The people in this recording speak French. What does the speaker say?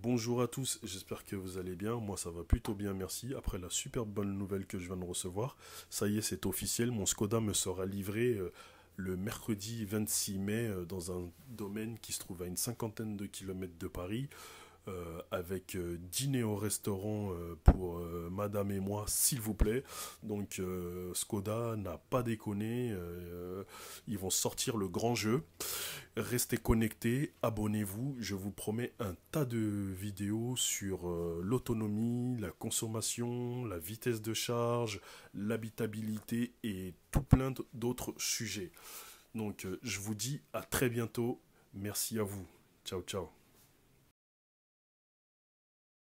Bonjour à tous, j'espère que vous allez bien. Moi, ça va plutôt bien, merci. Après la super bonne nouvelle que je viens de recevoir, ça y est, c'est officiel. Mon Skoda me sera livré euh, le mercredi 26 mai euh, dans un domaine qui se trouve à une cinquantaine de kilomètres de Paris. Euh, avec dîner au restaurant pour madame et moi, s'il vous plaît. Donc Skoda n'a pas déconné, ils vont sortir le grand jeu. Restez connectés, abonnez-vous, je vous promets un tas de vidéos sur euh, l'autonomie, la consommation, la vitesse de charge, l'habitabilité et tout plein d'autres sujets. Donc euh, je vous dis à très bientôt, merci à vous, ciao ciao.